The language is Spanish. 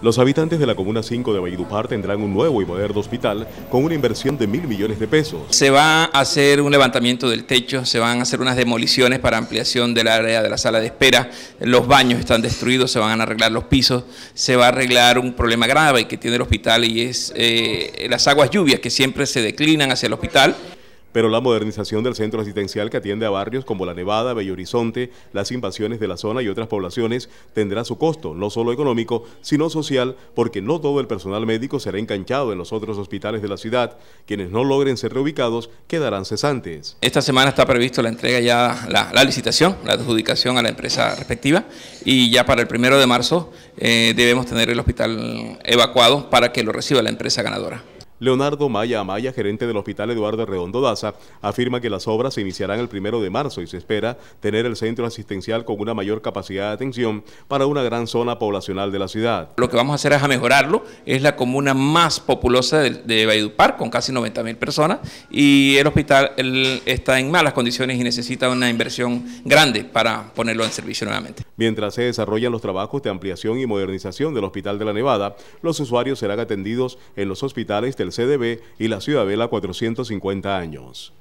Los habitantes de la Comuna 5 de Valledupar tendrán un nuevo y moderno hospital con una inversión de mil millones de pesos. Se va a hacer un levantamiento del techo, se van a hacer unas demoliciones para ampliación del área de la sala de espera, los baños están destruidos, se van a arreglar los pisos, se va a arreglar un problema grave que tiene el hospital y es eh, las aguas lluvias que siempre se declinan hacia el hospital pero la modernización del centro asistencial que atiende a barrios como La Nevada, Bello Horizonte, las invasiones de la zona y otras poblaciones tendrá su costo, no solo económico, sino social, porque no todo el personal médico será enganchado en los otros hospitales de la ciudad. Quienes no logren ser reubicados quedarán cesantes. Esta semana está previsto la entrega ya, la, licitación, la adjudicación a la empresa respectiva y ya para el primero de marzo eh, debemos tener el hospital evacuado para que lo reciba la empresa ganadora. Leonardo Maya Amaya, gerente del Hospital Eduardo Redondo Daza, afirma que las obras se iniciarán el primero de marzo y se espera tener el centro asistencial con una mayor capacidad de atención para una gran zona poblacional de la ciudad. Lo que vamos a hacer es a mejorarlo, es la comuna más populosa de, de con casi 90 mil personas, y el hospital está en malas condiciones y necesita una inversión grande para ponerlo en servicio nuevamente. Mientras se desarrollan los trabajos de ampliación y modernización del Hospital de la Nevada, los usuarios serán atendidos en los hospitales del CDB y la Ciudadela 450 años.